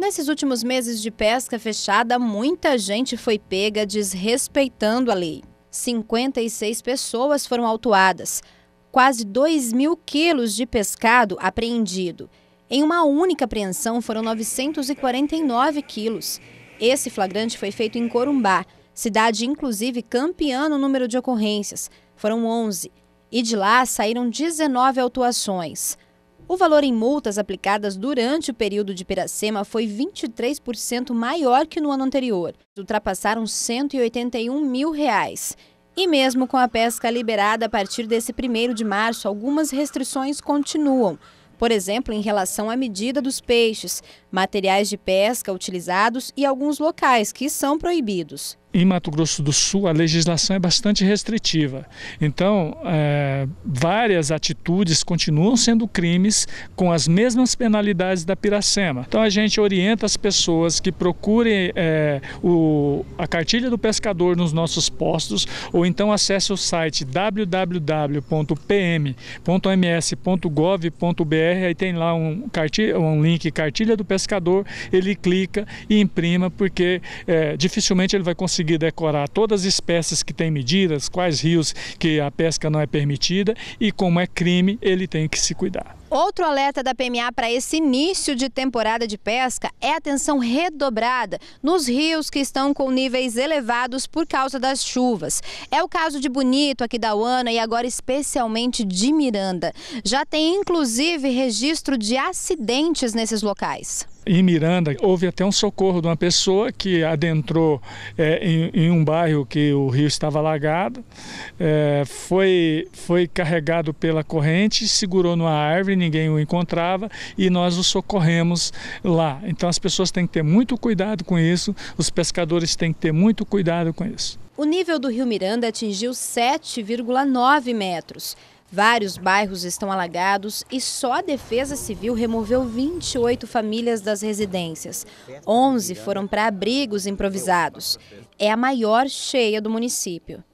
Nesses últimos meses de pesca fechada, muita gente foi pega desrespeitando a lei. 56 pessoas foram autuadas, quase 2 mil quilos de pescado apreendido. Em uma única apreensão foram 949 quilos. Esse flagrante foi feito em Corumbá, cidade inclusive campeã no número de ocorrências. Foram 11. E de lá saíram 19 autuações. O valor em multas aplicadas durante o período de Piracema foi 23% maior que no ano anterior, ultrapassaram 181 mil reais. E mesmo com a pesca liberada a partir desse 1 de março, algumas restrições continuam. Por exemplo, em relação à medida dos peixes, materiais de pesca utilizados e alguns locais que são proibidos em Mato Grosso do Sul a legislação é bastante restritiva. Então, é, várias atitudes continuam sendo crimes com as mesmas penalidades da piracema. Então, a gente orienta as pessoas que procurem é, o, a cartilha do pescador nos nossos postos ou então acesse o site www.pm.ms.gov.br. Aí tem lá um, cartilha, um link cartilha do pescador. Ele clica e imprima porque é, dificilmente ele vai conseguir conseguir decorar todas as espécies que têm medidas, quais rios que a pesca não é permitida e como é crime, ele tem que se cuidar. Outro alerta da PMA para esse início de temporada de pesca é a atenção redobrada nos rios que estão com níveis elevados por causa das chuvas. É o caso de Bonito, aqui da Uana e agora especialmente de Miranda. Já tem inclusive registro de acidentes nesses locais. Em Miranda, houve até um socorro de uma pessoa que adentrou é, em, em, um bairro que o rio estava alagado, é, foi, foi carregado pela corrente, segurou numa árvore, ninguém o encontrava e nós o socorremos lá. Então as pessoas têm que ter muito cuidado com isso, os pescadores têm que ter muito cuidado com isso. O nível do rio Miranda atingiu 7,9 metros. Vários bairros estão alagados e só a Defesa Civil removeu 28 famílias das residências. 11 foram para abrigos improvisados. É a maior cheia do município.